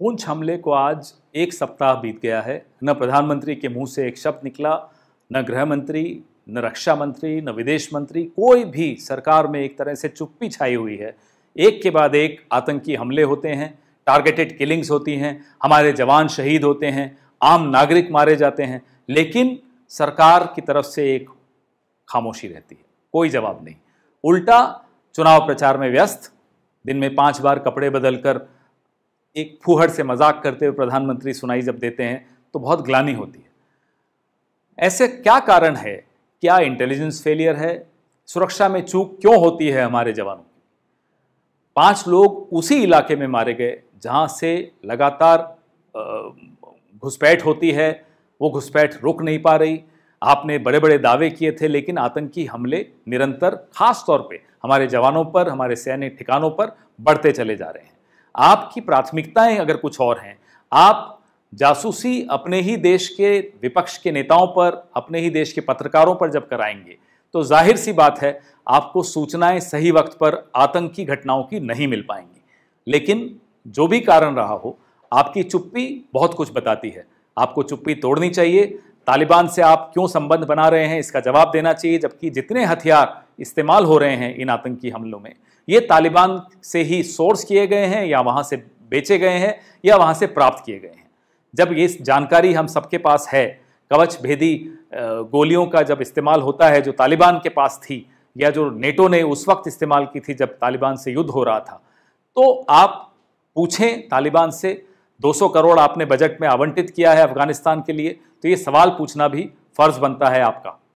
पूंछ हमले को आज एक सप्ताह बीत गया है न प्रधानमंत्री के मुंह से एक शब्द निकला न गृह मंत्री न रक्षा मंत्री न विदेश मंत्री कोई भी सरकार में एक तरह से चुप्पी छाई हुई है एक के बाद एक आतंकी हमले होते हैं टारगेटेड किलिंग्स होती हैं हमारे जवान शहीद होते हैं आम नागरिक मारे जाते हैं लेकिन सरकार की तरफ से एक खामोशी रहती है कोई जवाब नहीं उल्टा चुनाव प्रचार में व्यस्त दिन में पांच बार कपड़े बदलकर एक फूहड़ से मजाक करते हुए प्रधानमंत्री सुनाई जब देते हैं तो बहुत ग्लानी होती है ऐसे क्या कारण है क्या इंटेलिजेंस फेलियर है सुरक्षा में चूक क्यों होती है हमारे जवानों की पांच लोग उसी इलाके में मारे गए जहां से लगातार घुसपैठ होती है वो घुसपैठ रुक नहीं पा रही आपने बड़े बड़े दावे किए थे लेकिन आतंकी हमले निरंतर खास तौर पे हमारे जवानों पर हमारे सैन्य ठिकानों पर बढ़ते चले जा रहे हैं आपकी प्राथमिकताएं अगर कुछ और हैं आप जासूसी अपने ही देश के विपक्ष के नेताओं पर अपने ही देश के पत्रकारों पर जब कराएंगे तो जाहिर सी बात है आपको सूचनाएं सही वक्त पर आतंकी घटनाओं की नहीं मिल पाएंगी लेकिन जो भी कारण रहा हो आपकी चुप्पी बहुत कुछ बताती है आपको चुप्पी तोड़नी चाहिए तालिबान से आप क्यों संबंध बना रहे हैं इसका जवाब देना चाहिए जबकि जितने हथियार इस्तेमाल हो रहे हैं इन आतंकी हमलों में ये तालिबान से ही सोर्स किए गए हैं या वहाँ से बेचे गए हैं या वहाँ से प्राप्त किए गए हैं जब ये जानकारी हम सबके पास है कवच भेदी गोलियों का जब इस्तेमाल होता है जो तालिबान के पास थी या जो नेटो ने उस वक्त इस्तेमाल की थी जब तालिबान से युद्ध हो रहा था तो आप पूछें तालिबान से 200 करोड़ आपने बजट में आवंटित किया है अफगानिस्तान के लिए तो ये सवाल पूछना भी फर्ज बनता है आपका